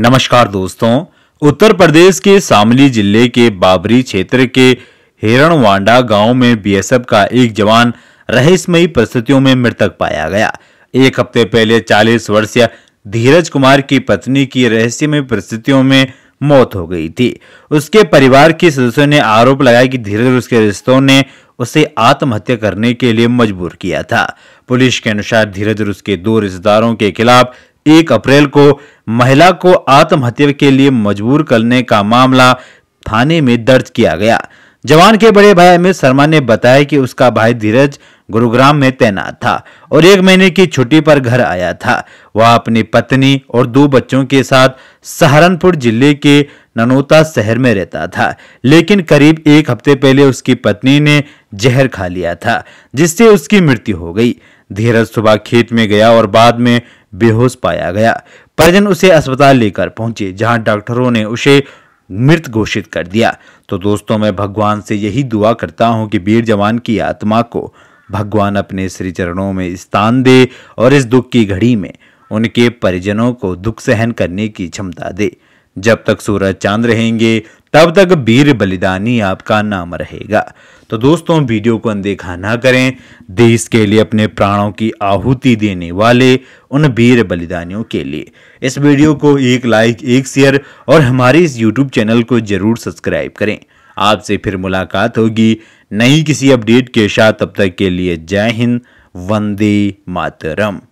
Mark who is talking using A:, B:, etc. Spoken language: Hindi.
A: नमस्कार दोस्तों उत्तर प्रदेश के शामली जिले के बाबरी क्षेत्र के हिरणवांडा गांव में बीएसएफ का एक जवान रहस्यमयी परिस्थितियों में मृतक पाया गया एक हफ्ते पहले 40 वर्षीय धीरज कुमार की पत्नी की रहस्यमय परिस्थितियों में मौत हो गई थी उसके परिवार के सदस्यों ने आरोप लगाया कि धीरज उसके रिश्तों ने उसे आत्महत्या करने के लिए मजबूर किया था पुलिस के अनुसार धीरज और उसके दो रिश्तेदारों के खिलाफ एक अप्रैल को महिला को आत्महत्या के लिए मजबूर करने का मामला थाने में दर्ज किया गया जवान के बड़े भाई अमित शर्मा ने बताया कि उसका भाई धीरज गुरुग्राम में तैनात था और एक महीने की छुट्टी पर घर आया था वह अपनी पत्नी और दो बच्चों के साथ सहारनपुर जिले के ननोता शहर में रहता था लेकिन करीब एक हफ्ते पहले उसकी पत्नी ने जहर खा लिया था जिससे उसकी मृत्यु हो गई धीरज सुबह खेत में गया और बाद में बेहोश पाया गया परिजन उसे अस्पताल लेकर पहुंचे जहां डॉक्टरों ने उसे मृत घोषित कर दिया तो दोस्तों मैं भगवान से यही दुआ करता हूं कि वीर जवान की आत्मा को भगवान अपने श्री चरणों में स्थान दे और इस दुख की घड़ी में उनके परिजनों को दुख सहन करने की क्षमता दे जब तक सूरज चांद रहेंगे तब तक वीर बलिदानी आपका नाम रहेगा तो दोस्तों वीडियो को अनदेखा ना करें देश के लिए अपने प्राणों की आहुति देने वाले उन वीर बलिदानियों के लिए इस वीडियो को एक लाइक एक शेयर और हमारे इस यूट्यूब चैनल को जरूर सब्सक्राइब करें आपसे फिर मुलाकात होगी नई किसी अपडेट के साथ तब तक के लिए जय हिंद वंदे मातरम